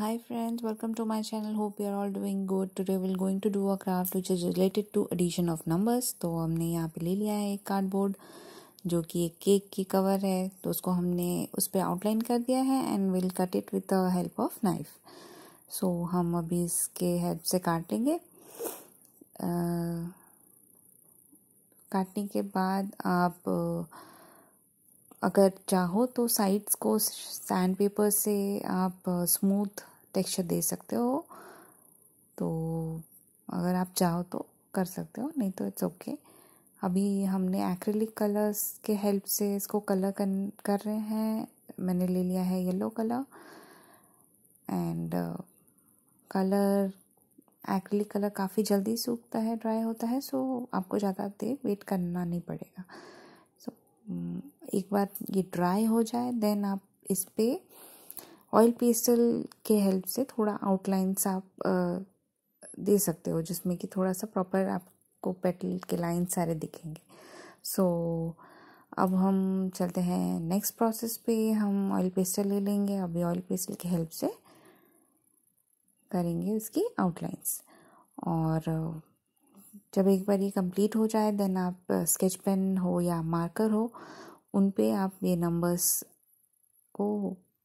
hi friends welcome to my channel hope you are all doing good today we're going to do a craft which is related to addition of numbers तो हमने यहाँ पे ले लिया है एक cardboard जो कि एक केक की कवर है तो उसको हमने उस पर आउटलाइन कर दिया है and will cut it with the help of knife so हम अभी इसके हेल्प से काटेंगे काटने के बाद आप अगर चाहो तो साइड्स को सैंड पेपर से आप स्मूथ टेक्सचर दे सकते हो तो अगर आप चाहो तो कर सकते हो नहीं तो इट्स ओके अभी हमने एक्रेलिक कलर्स के हेल्प से इसको कलर कर, कर रहे हैं मैंने ले लिया है yellow colour and colour acrylic colour काफ़ी जल्दी सूखता है ड्राई होता है सो आपको ज़्यादा देर वेट करना नहीं पड़ेगा सो so, mm, एक बार ये ड्राई हो जाए देन आप इस पर ऑयल पेस्टल के हेल्प से थोड़ा आउटलाइंस आप दे सकते हो जिसमें कि थोड़ा सा प्रॉपर आपको पेटल के लाइन सारे दिखेंगे सो so, अब हम चलते हैं नेक्स्ट प्रोसेस पे हम ऑयल पेस्टल ले लेंगे अभी ऑयल पेस्टल के हेल्प से करेंगे उसकी आउटलाइंस और जब एक बार ये कंप्लीट हो जाए देन आप स्केच पेन हो या मार्कर हो उन पे आप ये नंबर्स को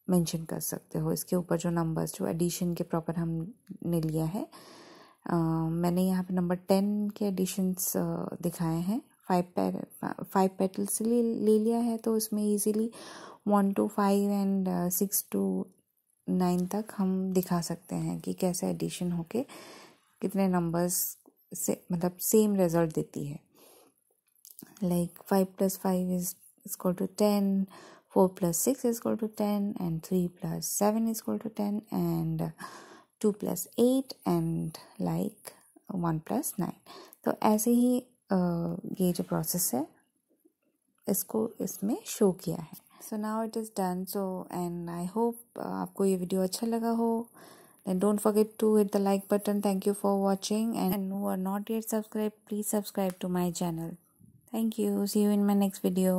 मेंशन कर सकते हो इसके ऊपर जो नंबर्स जो एडिशन के प्रॉपर हमने लिया है आ, मैंने यहाँ पे नंबर टेन के एडिशन्स दिखाए हैं फाइव पे फाइव पेटल्स ले, ले लिया है तो इसमें easily one two five and six two nine तक हम दिखा सकते हैं कि कैसे एडिशन होके कितने नंबर्स से मतलब सेम रिजल्ट देती है like five plus five is इसको to ten 4 plus 6 is equal to 10 and 3 plus 7 is equal to 10 and 2 plus 8 and like 1 plus 9 So, ऐसे ही ये जो प्रोसेस है इसको इसमें show किया है so now it is done so and I hope आपको ये वीडियो अच्छा लगा हो then don't forget to hit the like button thank you for watching and who are not yet subscribed please subscribe to my channel thank you see you in my next video